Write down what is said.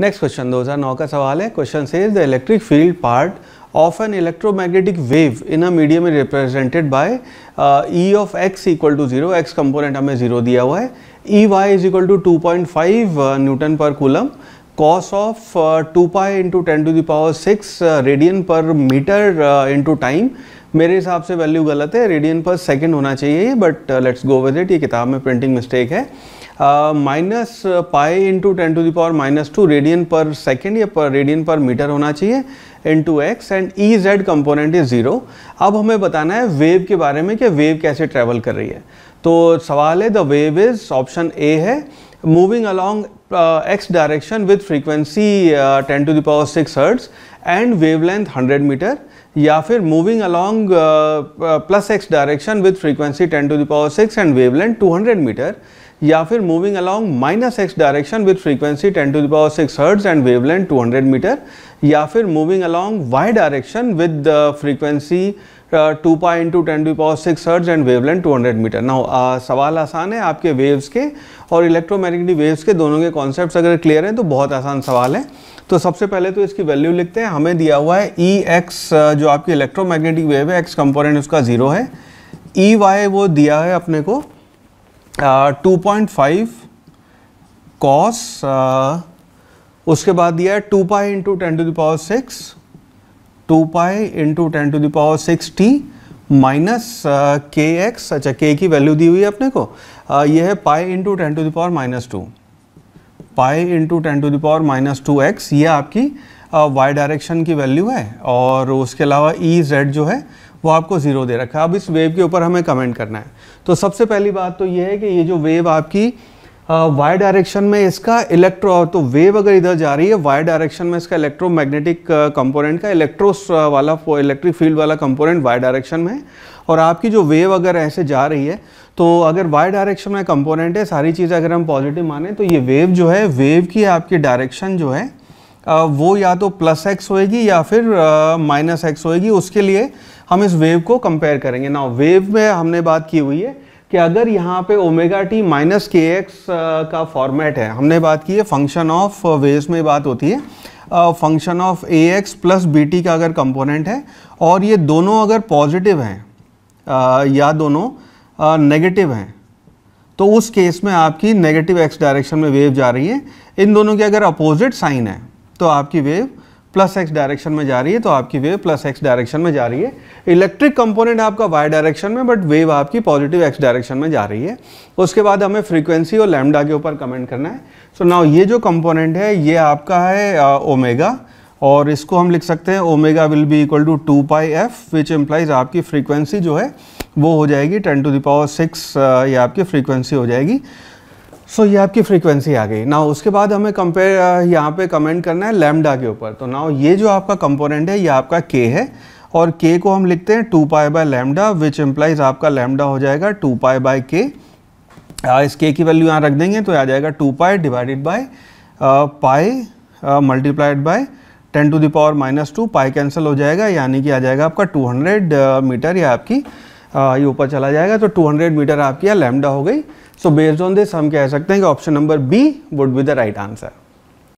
next question 2009 का सवाल है क्वेश्चन से is the electric field part of an electromagnetic wave in a medium is represented by E of x equal to zero x component हमें zero दिया हुआ है E y is equal to two point five newton per coulomb cos of two pi into ten to the power six radian per metre into time मेरे हिसाब से value गलत है radian per second होना चाहिए but let's go with it ये किताब में प्रिंटिंग मिस्टेक है minus pi into ten to the power minus two radian per second या पर रेडियन पर मीटर होना चाहिए into x and E z component is zero अब हमें बताना है वेव के बारे में कि वेव कैसे ट्रेवल कर रही है तो सवाल है the wave is option A है moving along x direction with frequency ten to the power six hertz and wave length hundred metre या फिर moving along plus x direction with frequency ten to the power six and wave length two hundred metre या फिर moving along minus x direction with frequency 10 to the power 6 hertz and wavelength 200 metre या फिर moving along y direction with frequency two pi into ten to power six hertz and wavelength 200 metre ना सवाल आसान है आपके waves के और electromagnetic waves के दोनों के कॉन्सेप्ट अगर क्लियर हैं तो बहुत आसान सवाल है तो सबसे पहले तो इसकी वैल्यू लिखते हैं हमें दिया हुआ है ई e एक्स uh, जो आपकी इलेक्ट्रोमैग्नेटिक वेव है एक्स कंपोनेंट उसका ज़ीरो है ई e वाई वो दिया है अपने को टू पॉइंट फाइव कॉस उसके बाद दिया है two pi into ten to the power six two pi into ten to the power six t minus k x अच्छा के की वैल्यू दी हुई है अपने को uh, ये है pi into ten to the power minus two pi into ten to the power minus two x ये आपकी वाई uh, डायरेक्शन की वैल्यू है और उसके अलावा ई e जेड जो है वो आपको ज़ीरो दे रखा है अब इस वेव के ऊपर हमें कमेंट करना है तो सबसे पहली बात तो ये है कि ये जो वेव आपकी वाई डायरेक्शन में इसका इलेक्ट्रो तो वेव अगर इधर जा रही है वाई डायरेक्शन में इसका इलेक्ट्रोमैग्नेटिक कंपोनेंट का इलेक्ट्रोस वाला इलेक्ट्रिक फील्ड वाला कंपोनेंट वाई डायरेक्शन में और आपकी जो वेव अगर ऐसे जा रही है तो अगर वाई डायरेक्शन में कंपोनेंट है सारी चीज़ें अगर हम पॉजिटिव माने तो ये वेव जो है वेव की आपकी डायरेक्शन जो है वो या तो प्लस एक्स होएगी या फिर माइनस एक्स होएगी उसके लिए हम इस वेव को कंपेयर करेंगे ना वेव में हमने बात की हुई है कि अगर यहाँ पे omega t minus k x का फॉर्मेट है हमने बात की है फंक्शन ऑफ वेव्स में बात होती है function of a x plus b t का अगर कंपोनेंट है और ये दोनों अगर पॉजिटिव हैं uh, या दोनों नेगेटिव uh, हैं तो उस केस में आपकी नेगेटिव एक्स डायरेक्शन में वेव जा रही है इन दोनों के अगर अपोजिट साइन है तो आपकी वेव प्लस एक्स डायरेक्शन में जा रही है तो आपकी वेव प्लस एक्स डायरेक्शन में जा रही है इलेक्ट्रिक कंपोनेंट आपका वाई डायरेक्शन में बट वेव आपकी पॉजिटिव एक्स डायरेक्शन में जा रही है उसके बाद हमें फ्रीक्वेंसी और लैमडा के ऊपर कमेंट करना है सो so नाउ ये जो कंपोनेंट है ये आपका है ओमेगा और इसको हम लिख सकते हैं omega will be equal to two pi f which implies आपकी फ्रीक्वेंसी जो है वो हो जाएगी टेन टू दावर सिक्स ये आपकी फ्रीक्वेंसी हो जाएगी सो so, ये आपकी फ्रीक्वेंसी आ गई ना उसके बाद हमें कंपेयर uh, यहाँ पे कमेंट करना है लेमडा के ऊपर तो नाउ ये जो आपका कंपोनेंट है ये आपका के है और के को हम लिखते हैं two pi by lambda which implies आपका लैमडा हो जाएगा टू पाई बाय के इस के की वैल्यू यहाँ रख देंगे तो आ जाएगा two pi divided by pi multiplied by ten to the power minus two pi cancel हो जाएगा यानी कि आ जाएगा आपका टू हंड्रेड मीटर या आपकी ये ऊपर चला जाएगा तो 200 मीटर आपकी या लेमडा हो गई सो बेस्ड ऑन दिस हम कह सकते हैं कि option number B would be the right answer